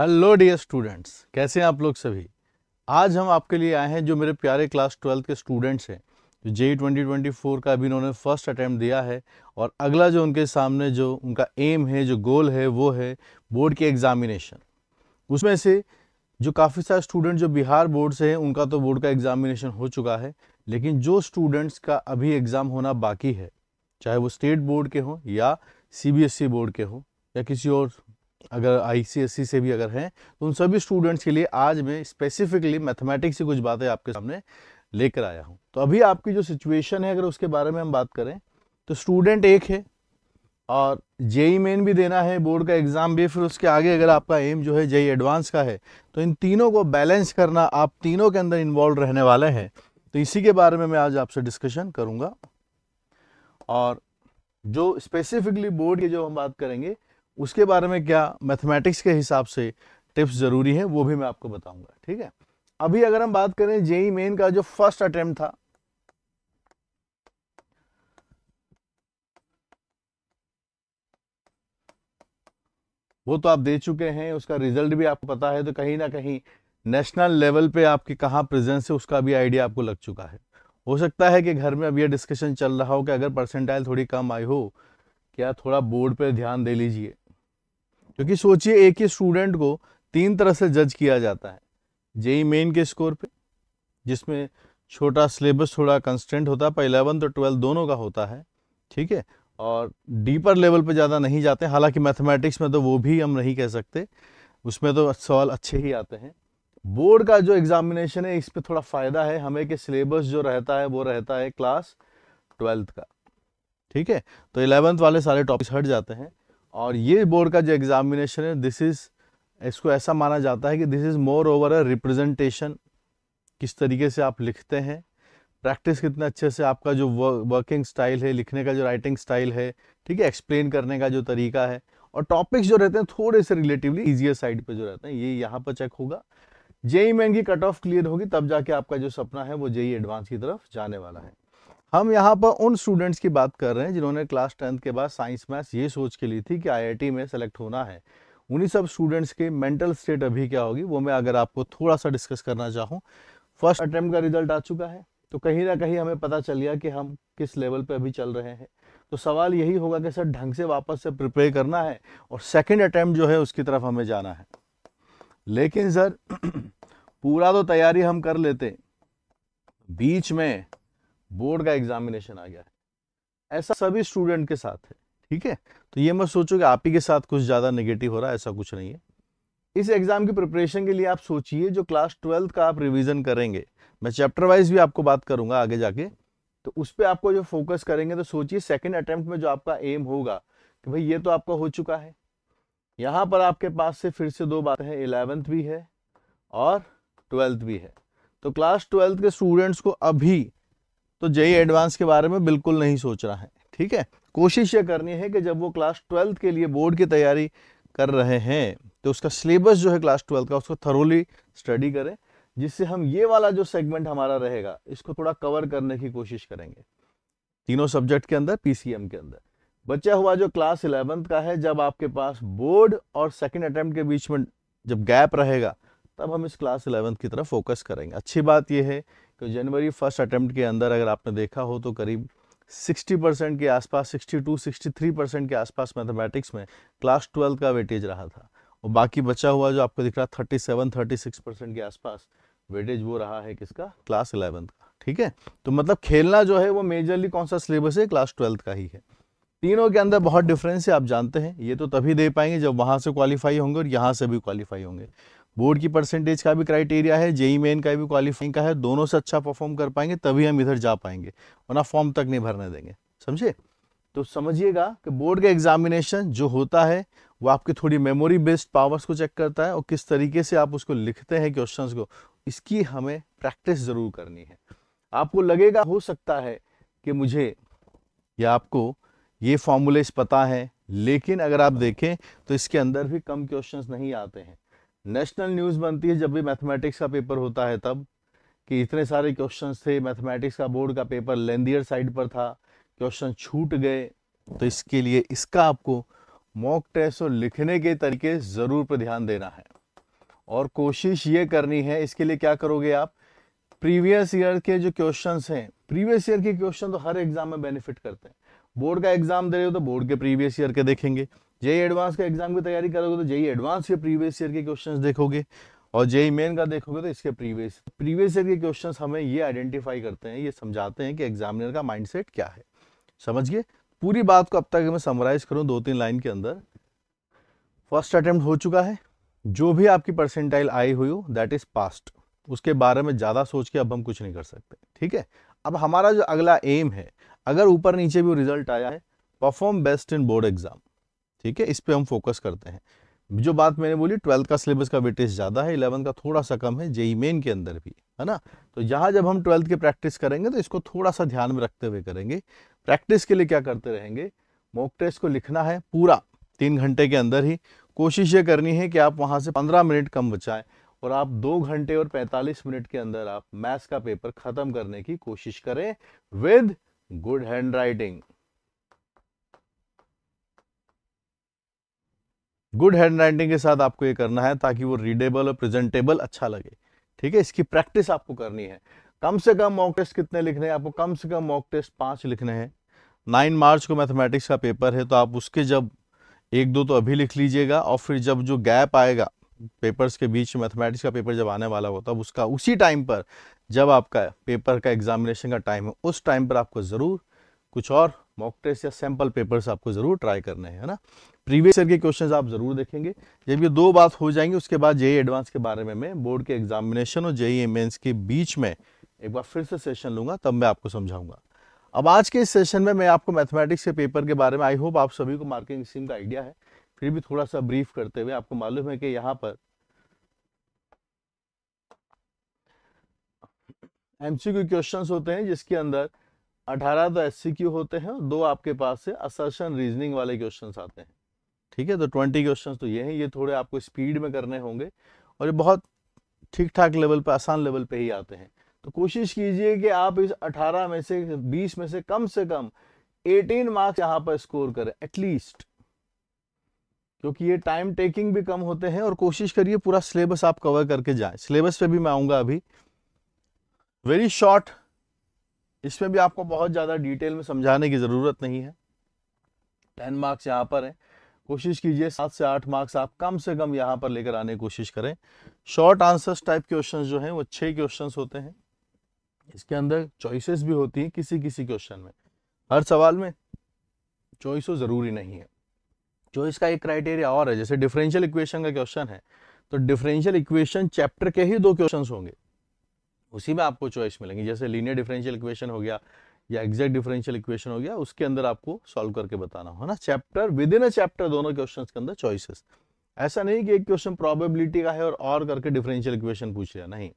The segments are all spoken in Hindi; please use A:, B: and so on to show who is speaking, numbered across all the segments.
A: हेलो डियर स्टूडेंट्स कैसे हैं आप लोग सभी आज हम आपके लिए आए हैं जो मेरे प्यारे क्लास ट्वेल्थ के स्टूडेंट्स हैं जो जे ट्वेंटी ट्वेंटी फोर का अभी उन्होंने फर्स्ट अटैम्प्ट दिया है और अगला जो उनके सामने जो उनका एम है जो गोल है वो है बोर्ड की एग्ज़ामिनेशन उसमें से जो काफ़ी सारे स्टूडेंट जो बिहार बोर्ड से हैं उनका तो बोर्ड का एग्ज़ामिनेशन हो चुका है लेकिन जो स्टूडेंट्स का अभी एग्ज़ाम होना बाकी है चाहे वो स्टेट बोर्ड के हों या सी बोर्ड के हों या किसी और अगर आईसीएससी e से भी अगर हैं तो उन सभी स्टूडेंट्स के लिए आज मैं स्पेसिफिकली मैथमेटिक्स की कुछ बातें आपके सामने लेकर आया हूं तो अभी आपकी जो सिचुएशन है अगर उसके बारे में हम बात करें तो स्टूडेंट एक है और जेई मेन e भी देना है बोर्ड का एग्ज़ाम भी फिर उसके आगे अगर आपका एम जो है जेई एडवांस e का है तो इन तीनों को बैलेंस करना आप तीनों के अंदर इन्वॉल्व रहने वाले हैं तो इसी के बारे में मैं आज आपसे डिस्कशन करूँगा और जो स्पेसिफिकली बोर्ड की जो हम बात करेंगे उसके बारे में क्या मैथमेटिक्स के हिसाब से टिप्स ज़रूरी हैं वो भी मैं आपको बताऊंगा ठीक है अभी अगर हम बात करें जेई मेन का जो फर्स्ट अटेम्प्ट था वो तो आप दे चुके हैं उसका रिजल्ट भी आपको पता है तो कहीं ना कहीं नेशनल लेवल पे आपके कहाँ प्रेजेंस है उसका भी आइडिया आपको लग चुका है हो सकता है कि घर में अब यह डिस्कशन चल रहा हो कि अगर परसेंटाइल थोड़ी कम आई हो क्या थोड़ा बोर्ड पे ध्यान दे लीजिए क्योंकि सोचिए एक ही स्टूडेंट को तीन तरह से जज किया जाता है जेई मेन के स्कोर पे जिसमें छोटा सिलेबस थोड़ा कंस्टेंट होता है पर इलेवंथ और ट्वेल्थ दोनों का होता है ठीक है और डीपर लेवल पे ज़्यादा नहीं जाते हालांकि मैथमेटिक्स में तो वो भी हम नहीं कह सकते उसमें तो सवाल अच्छे ही आते हैं बोर्ड का जो एग्जामिनेशन है इस पर थोड़ा फ़ायदा है हमें कि सिलेबस जो रहता है वो रहता है क्लास ट्वेल्थ का ठीक है तो इलेवंथ वाले सारे टॉपिक्स हट जाते हैं और ये बोर्ड का जो एग्जामिनेशन है दिस इज़ इसको ऐसा माना जाता है कि this is moreover a representation किस तरीके से आप लिखते हैं प्रैक्टिस कितने अच्छे से आपका जो वर्किंग स्टाइल है लिखने का जो राइटिंग स्टाइल है ठीक है एक्सप्लेन करने का जो तरीका है और टॉपिक्स जो रहते हैं थोड़े से रिलेटिवली ईजियर साइड पे जो रहते हैं ये यहाँ पर चेक होगा जेई मेन की कट ऑफ क्लियर होगी तब जाके आपका जो सपना है वो जेई एडवांस की तरफ जाने वाला है हम यहाँ पर उन स्टूडेंट्स की बात कर रहे हैं जिन्होंने क्लास टेंथ के बाद साइंस मैथ्स ये सोच के ली थी कि आईआईटी में सेलेक्ट होना है उन्हीं सब स्टूडेंट्स की मेंटल स्टेट अभी क्या होगी वो मैं अगर आपको थोड़ा सा डिस्कस करना चाहूँ फर्स्ट अटैम्प्ट का रिजल्ट आ चुका है तो कहीं ना कहीं हमें पता चल गया कि हम किस लेवल पर अभी चल रहे हैं तो सवाल यही होगा कि सर ढंग से वापस से प्रिपेयर करना है और सेकेंड अटैम्प्ट जो है उसकी तरफ हमें जाना है लेकिन सर पूरा तो तैयारी हम कर लेते बीच में बोर्ड का एग्जामिनेशन आ गया है ऐसा सभी स्टूडेंट के साथ है ठीक है तो ये मत सोचो कि आप ही के साथ कुछ ज़्यादा नेगेटिव हो रहा है ऐसा कुछ नहीं है इस एग्ज़ाम की प्रिपरेशन के लिए आप सोचिए जो क्लास ट्वेल्थ का आप रिवीजन करेंगे मैं चैप्टर वाइज भी आपको बात करूंगा आगे जाके तो उस पर आपको जो फोकस करेंगे तो सोचिए सेकेंड अटेम्प्ट में जो आपका एम होगा कि भाई ये तो आपका हो चुका है यहाँ पर आपके पास से फिर से दो बातें हैं इलेवेंथ भी है और ट्वेल्थ भी है तो क्लास ट्वेल्थ के स्टूडेंट्स को अभी तो जेई एडवांस के बारे में बिल्कुल नहीं सोच रहा है ठीक है कोशिश ये करनी है कि जब वो क्लास ट्वेल्थ के लिए बोर्ड की तैयारी कर रहे हैं तो उसका सिलेबस जो है क्लास ट्वेल्थ का उसको थरोली स्टडी करें जिससे हम ये वाला जो सेगमेंट हमारा रहेगा इसको थोड़ा कवर करने की कोशिश करेंगे तीनों सब्जेक्ट के अंदर पीसीएम के अंदर बचा हुआ जो क्लास इलेवंथ का है जब आपके पास बोर्ड और सेकेंड अटैम्प्ट के बीच में जब गैप रहेगा तब हम इस क्लास इलेवंथ की तरफ फोकस करेंगे अच्छी बात यह है तो जनवरी फर्स्ट अटैम्प्ट के अंदर अगर आपने देखा हो तो करीब 60 परसेंट के आसपास 62, 63 परसेंट के आसपास मैथमेटिक्स में क्लास ट्वेल्थ का वेटेज रहा था और बाकी बचा हुआ जो आपको दिख रहा thirty seven thirty six percent के आसपास वेटेज वो रहा है किसका क्लास इलेवंथ का ठीक है तो मतलब खेलना जो है वो मेजरली कौन सा सिलेबस है क्लास ट्वेल्थ का ही है तीनों के अंदर बहुत डिफरेंस है आप जानते हैं ये तो तभी दे पाएंगे जब वहाँ से क्वालिफाई होंगे और यहाँ से भी क्वालिफाई होंगे बोर्ड की परसेंटेज का भी क्राइटेरिया है जेई मेन का भी क्वालिफाइंग का है दोनों से अच्छा परफॉर्म कर पाएंगे तभी हम इधर जा पाएंगे वरना फॉर्म तक नहीं भरने देंगे समझे तो समझिएगा कि बोर्ड का एग्जामिनेशन जो होता है वो आपकी थोड़ी मेमोरी बेस्ड पावर्स को चेक करता है और किस तरीके से आप उसको लिखते हैं क्वेश्चंस को इसकी हमें प्रैक्टिस ज़रूर करनी है आपको लगेगा हो सकता है कि मुझे या आपको ये फॉर्मूलेज पता है लेकिन अगर आप देखें तो इसके अंदर भी कम क्वेश्चंस नहीं आते हैं नेशनल न्यूज़ बनती है जब भी मैथमेटिक्स का पेपर होता है तब कि इतने सारे क्वेश्चन थे मैथमेटिक्स का बोर्ड का पेपर लेंदियर साइड पर था क्वेश्चन छूट गए तो इसके लिए इसका आपको मॉक टेस्ट और लिखने के तरीके ज़रूर पर ध्यान देना है और कोशिश ये करनी है इसके लिए क्या करोगे आप प्रीवियस ईयर के जो क्वेश्चंस हैं प्रीवियस ईयर के क्वेश्चन तो हर एग्जाम में बेनिफिट करते हैं बोर्ड का एग्जाम दे रहे हो तो बोर्ड के प्रीवियस ईयर के देखेंगे जेई एडवांस e का एग्जाम की तैयारी करोगे तो जेई एडवांस e के प्रीवियस ईयर के क्वेश्चन देखोगे और जेई मेन e का देखोगे तो इसके प्रीवियस प्रीवियस ईयर के क्वेश्चन हमें ये आइडेंटिफाई करते हैं ये समझाते हैं कि एग्जामिनर का माइंडसेट क्या है समझिए पूरी बात को अब तक मैं समराइज करूँ दो तीन लाइन के अंदर फर्स्ट अटेम्प्ट हो चुका है जो भी आपकी परसेंटाइल आई हुई हो दैट इज पास्ट उसके बारे में ज़्यादा सोच के अब हम कुछ नहीं कर सकते ठीक है अब हमारा जो अगला एम है अगर ऊपर नीचे भी रिजल्ट आया है perform best in board exam ठीक है इस पर हम फोकस करते हैं जो बात मैंने बोली ट्वेल्थ का सिलेबस का वेटेज ज़्यादा है इलेवन का थोड़ा सा कम है जेई मेन के अंदर भी है ना तो यहाँ जब हम ट्वेल्थ की प्रैक्टिस करेंगे तो इसको थोड़ा सा ध्यान में रखते हुए करेंगे प्रैक्टिस के लिए क्या करते रहेंगे मॉक टेस्ट को लिखना है पूरा तीन घंटे के अंदर ही कोशिश ये करनी है कि आप वहाँ से पंद्रह मिनट कम बचाएं और आप दो घंटे और पैंतालीस मिनट के अंदर आप मैथ्स का पेपर ख़त्म करने की कोशिश करें with good handwriting good handwriting के साथ आपको ये करना है ताकि वो रीडेबल और प्रेजेंटेबल अच्छा लगे ठीक है इसकी प्रैक्टिस आपको करनी है कम से कम मॉक टेस्ट कितने लिखने हैं आपको कम से कम मॉक टेस्ट पाँच लिखने हैं नाइन मार्च को मैथमेटिक्स का पेपर है तो आप उसके जब एक दो तो अभी लिख लीजिएगा और फिर जब जो गैप आएगा पेपर्स के बीच मैथमेटिक्स का पेपर जब आने वाला होता है उसका उसी टाइम पर जब आपका पेपर का एग्जामिनेशन का टाइम है उस टाइम पर आपको ज़रूर कुछ और मॉक टेस्ट या सैम्पल पेपर्स आपको ज़रूर ट्राई करने हैं है ना प्रीवियस ईयर के क्वेश्चंस आप जरूर देखेंगे जब ये दो बात हो जाएंगे उसके बाद जेई एडवांस के बारे में मैं बोर्ड के एग्जामिनेशन और जेई मेंस के बीच में एक बार फिर से सेशन लूंगा तब मैं आपको समझाऊंगा अब आज के इस सेशन में मैं आपको मैथमेटिक्स के पेपर के बारे में आई होप आप सभी को मार्किंग स्कीम का आइडिया है फिर भी थोड़ा सा ब्रीफ करते हुए आपको मालूम है कि यहाँ पर एमसीक्यू क्वेश्चंस होते हैं जिसके अंदर 18 तो एससीक्यू होते हैं और दो आपके पास से असर्शन रीजनिंग वाले क्वेश्चंस आते हैं ठीक है तो ट्वेंटी क्वेश्चन तो ये हैं ये थोड़े आपको स्पीड में करने होंगे और ये बहुत ठीक ठाक लेवल पर आसान लेवल पे ही आते हैं तो कोशिश कीजिए कि आप इस अठारह में से बीस में से कम से कम एटीन मार्क्स यहाँ पर स्कोर करें एटलीस्ट क्योंकि ये टाइम टेकिंग भी कम होते हैं और कोशिश करिए पूरा सिलेबस आप कवर करके जाए सिलेबस पे भी मैं आऊंगा अभी वेरी शॉर्ट इसमें भी आपको बहुत ज़्यादा डिटेल में समझाने की ज़रूरत नहीं है टेन मार्क्स यहाँ पर है कोशिश कीजिए सात से आठ मार्क्स आप कम से कम यहाँ पर लेकर आने की कोशिश करें शॉर्ट आंसर्स टाइप क्वेश्चन जो हैं वो छह क्वेश्चन होते हैं इसके अंदर चॉइसेस भी होती हैं किसी किसी क्वेश्चन में हर सवाल में चॉइस हो तो ज़रूरी नहीं है चॉइस का एक क्राइटेरिया और है जैसे डिफरेंशियल इक्वेशन का क्वेश्चन है तो डिफरेंशियल इक्वेशन चैप्टर के ही दो क्वेश्चन होंगे उसी में आपको चॉइस मिलेंगे जैसे लीनियर डिफरेंशियल इक्वेशन हो गया या एग्जैक्ट डिफरेंशियल इक्वेशन हो गया उसके अंदर आपको सॉल्व करके बताना हो ना chapter within a chapter दोनों क्वेश्चन के अंदर चॉइसेस ऐसा नहीं कि एक क्वेश्चन प्रोबेबिलिटी का है और और करके डिफरेंशियल इक्वेशन पूछ लिया नहीं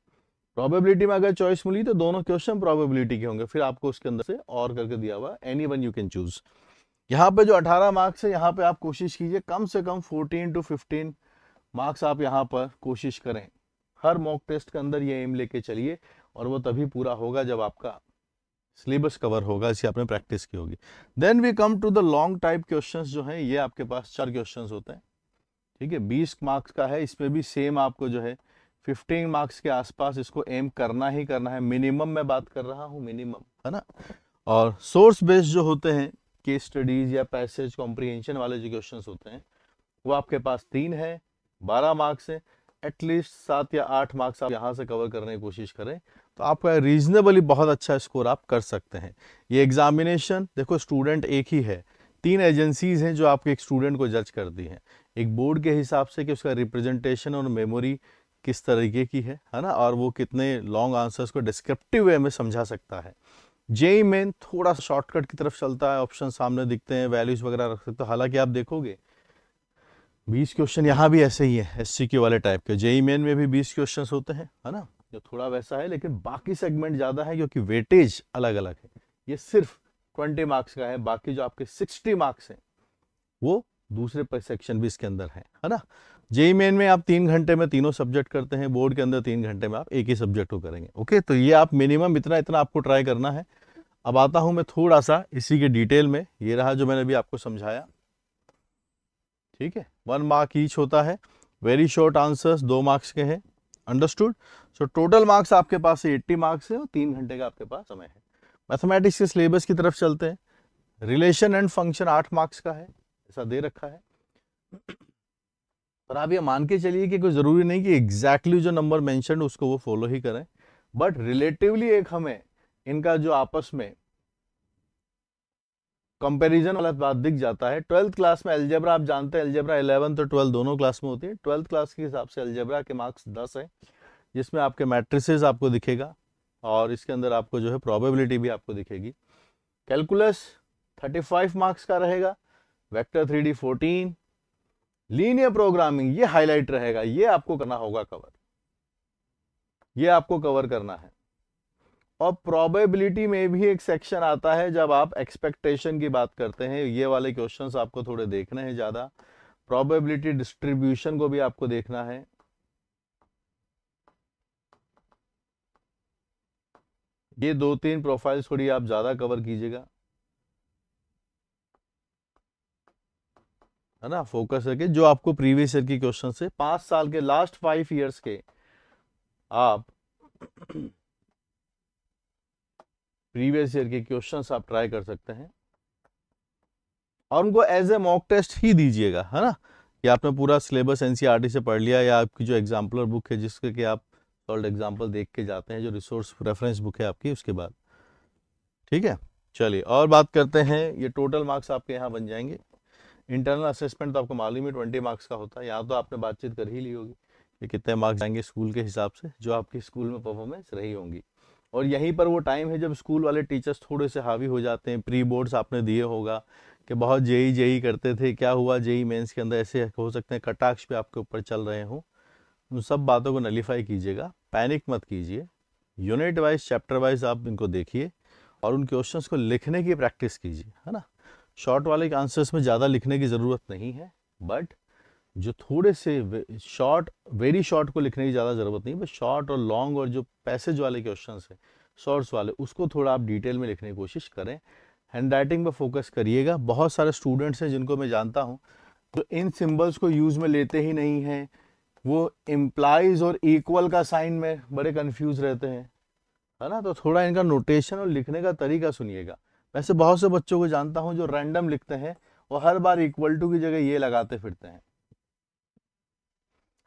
A: प्रोबेबिलिटी में अगर चॉइस मिली तो दोनों क्वेश्चन प्रोबेबिलिटी के होंगे फिर आपको उसके अंदर से और करके दिया हुआ any one you can choose यहाँ पे जो 18 मार्क्स है यहाँ पे आप कोशिश कीजिए कम से कम 14 टू 15 मार्क्स आप यहाँ पर कोशिश करें हर मॉक टेस्ट के अंदर ये एम लेके चलिए और वो तभी पूरा होगा जब आपका सिलेबस कवर होगा इसी आपने प्रैक्टिस की होगी then we come to the long type questions जो हैं ये आपके पास चार क्वेश्चंस होते हैं ठीक है बीस मार्क्स का है इसमें भी सेम आपको जो है फिफ्टीन मार्क्स के आसपास इसको एम करना ही करना है मिनिमम मैं बात कर रहा हूँ मिनिमम है ना और सोर्स बेस्ड जो होते हैं के स्टडीज या पैसेज कॉम्प्रीहेंशन वाले जो क्वेश्चन होते हैं वो आपके पास तीन है बारह मार्क्स है एटलीस्ट सात या आठ मार्क्स आप यहाँ से कवर करने की कोशिश करें तो आपका रीजनेबली बहुत अच्छा स्कोर आप कर सकते हैं ये एग्जामिनेशन देखो स्टूडेंट एक ही है तीन एजेंसीज़ हैं जो आपके एक स्टूडेंट को जज करती हैं एक बोर्ड के हिसाब से कि उसका रिप्रेजेंटेशन और मेमोरी किस तरीके की है है ना और वो कितने लॉन्ग आंसर्स को डिस्क्रिप्टिव वे में समझा सकता है जेई मेन थोड़ा सा शॉर्टकट की तरफ चलता है ऑप्शन सामने दिखते हैं वैल्यूज वगैरह रख सकते हो तो हालांकि आप देखोगे बीस क्वेश्चन यहाँ भी ऐसे ही है एस वाले टाइप के जेई मेन में भी बीस क्वेश्चन होते हैं है ना जो थोड़ा वैसा है लेकिन बाकी सेगमेंट ज़्यादा है क्योंकि वेटेज अलग अलग है ये सिर्फ ट्वेंटी मार्क्स का है बाकी जो आपके सिक्सटी मार्क्स हैं वो दूसरे पर सेक्शन भी इसके अंदर है है ना जेई मेन में आप तीन घंटे में तीनों सब्जेक्ट करते हैं बोर्ड के अंदर तीन घंटे में आप एक ही सब्जेक्ट को करेंगे ओके तो ये आप मिनिमम इतना इतना आपको ट्राई करना है अब आता हूं मैं थोड़ा सा इसी के डिटेल में ये रहा जो मैंने अभी आपको समझाया ठीक है वन मार्क ईच होता है वेरी शॉर्ट आंसर्स दो मार्क्स के हैं अंडरस्टूड सो टोटल मार्क्स आपके पास एट्टी मार्क्स है और तीन घंटे का आपके पास समय है मैथमेटिक्स के सिलेबस की तरफ चलते हैं रिलेशन एंड फंक्शन आठ मार्क्स का है ऐसा दे रखा है पर आप ये मान के चलिए कि कोई ज़रूरी नहीं कि एग्जैक्टली exactly जो नंबर मैंशन उसको वो फॉलो ही करें बट रिलेटिवली एक हमें इनका जो आपस में कंपैरिजन वाला बात दिख जाता है ट्वेल्थ क्लास में एल्जेब्रा आप जानते हैं एल्जेब्रा इलेवन और ट्वेल्थ दोनों क्लास में होती है ट्वेल्थ क्लास के हिसाब से एल्जेब्रा के मार्क्स दस है जिसमें आपके मैट्रिसेस आपको दिखेगा और इसके अंदर आपको जो है प्रॉबेबिलिटी भी आपको दिखेगी कैलकुलस फाइव मार्क्स का रहेगा three D fourteen linear programming ये हाईलाइट रहेगा ये आपको करना होगा कवर ये आपको कवर करना है और प्रोबेबिलिटी में भी एक सेक्शन आता है जब आप एक्सपेक्टेशन की बात करते हैं ये वाले क्वेश्चन आपको थोड़े देखने हैं ज़्यादा प्रोबेबिलिटी डिस्ट्रीब्यूशन को भी आपको देखना है ये दो तीन प्रोफाइल्स थोड़ी आप ज़्यादा कवर कीजिएगा है ना फोकस करके जो आपको प्रीवियस ईयर की क्वेश्चन से पांच साल के लास्ट फाइव ईयर्स के आप प्रीवियस ईयर के क्वेश्चंस आप ट्राई कर सकते हैं और उनको एज ए मॉक टेस्ट ही दीजिएगा है ना कि आपने पूरा सिलेबस एनसीईआरटी e से पढ़ लिया या आपकी जो एग्जाम्पलर बुक है जिसके कि आप सॉल्ड एग्जाम्पल देख के जाते हैं जो रिसोर्स रेफरेंस बुक है आपकी उसके बाद ठीक है चलिए और बात करते हैं ये टोटल मार्क्स आपके यहाँ बन जाएंगे इंटरनल असेसमेंट तो आपको मालूम ही ट्वेंटी मार्क्स का होता है यहाँ तो आपने बातचीत कर ही ली होगी कि कितने मार्क्स जाएंगे स्कूल के हिसाब से जो आपके स्कूल में परफॉर्मेंस रही होंगी और यहीं पर वो टाइम है जब स्कूल वाले टीचर्स थोड़े से हावी हो जाते हैं प्री बोर्ड्स आपने दिए होगा कि बहुत जेई जेई करते थे क्या हुआ जेई मेंस के अंदर ऐसे हो सकते हैं कटाक्ष पे आपके ऊपर चल रहे हों उन सब बातों को नलीफाई कीजिएगा पैनिक मत कीजिए यूनिट वाइज चैप्टर वाइज आप इनको देखिए और उन क्वेश्चन को लिखने की प्रैक्टिस कीजिए है ना शॉर्ट वाले के आंसर्स में ज़्यादा लिखने की ज़रूरत नहीं है बट जो थोड़े से शॉर्ट वेरी शॉर्ट को लिखने की ज़्यादा ज़रूरत नहीं बस शॉर्ट और लॉन्ग और जो पैसेज वाले क्वेश्चन हैं शॉर्ट्स वाले उसको थोड़ा आप डिटेल में लिखने की कोशिश करें हैंड राइटिंग पर फोकस करिएगा बहुत सारे स्टूडेंट्स हैं जिनको मैं जानता हूँ जो इन सिम्बल्स को यूज़ में लेते ही नहीं हैं वो इम्प्लाइज और इक्वल का साइन में बड़े कन्फ्यूज़ रहते हैं है ना तो थोड़ा इनका नोटेशन और लिखने का तरीका सुनिएगा वैसे बहुत से बच्चों को जानता हूँ जो रैंडम लिखते हैं वो हर बार इक्वल टू की जगह ये लगाते फिरते हैं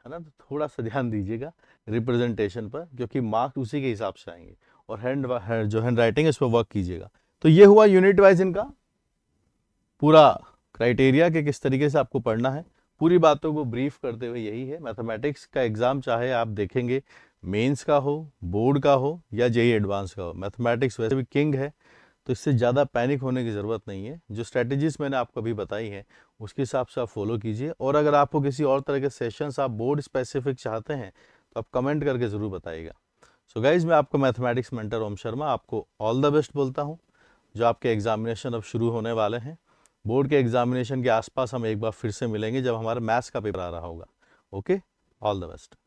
A: है ना तो थोड़ा सा ध्यान दीजिएगा रिप्रेजेंटेशन पर क्योंकि मार्क्स उसी के हिसाब से आएंगे और हैंड जो हैंड राइटिंग है उस पर वर्क कीजिएगा तो ये हुआ यूनिट वाइज इनका पूरा क्राइटेरिया के किस तरीके से आपको पढ़ना है पूरी बातों को ब्रीफ करते हुए यही है मैथमेटिक्स का एग्ज़ाम चाहे आप देखेंगे मेंस का हो बोर्ड का हो या जेई एडवांस का हो मैथमेटिक्स वैसे भी किंग है तो इससे ज़्यादा पैनिक होने की ज़रूरत नहीं है जो स्ट्रैटेजीज मैंने आपको अभी बताई हैं उसके हिसाब से आप फॉलो कीजिए और अगर आपको किसी और तरह के सेशंस आप बोर्ड स्पेसिफिक चाहते हैं तो आप कमेंट करके ज़रूर बताइएगा सो गाइज मैं आपको मैथमेटिक्स मेंटर ओम शर्मा आपको ऑल द बेस्ट बोलता हूँ जो आपके एग्जामिनेशन अब शुरू होने वाले हैं बोर्ड के एग्जामिनेशन के आसपास हम एक बार फिर से मिलेंगे जब हमारा मैथ्स का पेपर आ रहा होगा ओके ऑल द बेस्ट